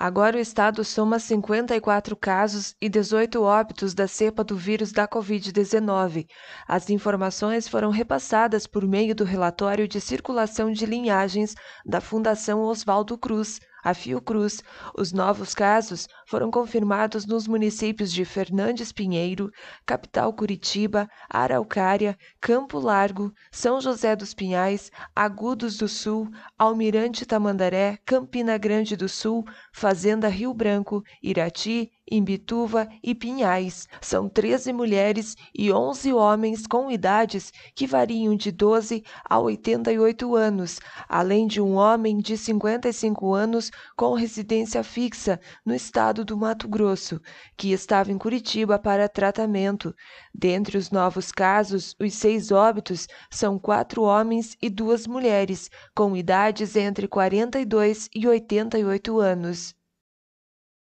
Agora o estado soma 54 casos e 18 óbitos da cepa do vírus da Covid-19. As informações foram repassadas por meio do relatório de circulação de linhagens da Fundação Oswaldo Cruz, a Fiocruz, os novos casos foram confirmados nos municípios de Fernandes Pinheiro, Capital Curitiba, Araucária, Campo Largo, São José dos Pinhais, Agudos do Sul, Almirante Tamandaré, Campina Grande do Sul, Fazenda Rio Branco, Irati Imbituva e Pinhais. São 13 mulheres e 11 homens com idades que variam de 12 a 88 anos, além de um homem de 55 anos com residência fixa no estado do Mato Grosso, que estava em Curitiba para tratamento. Dentre os novos casos, os seis óbitos são quatro homens e duas mulheres, com idades entre 42 e 88 anos.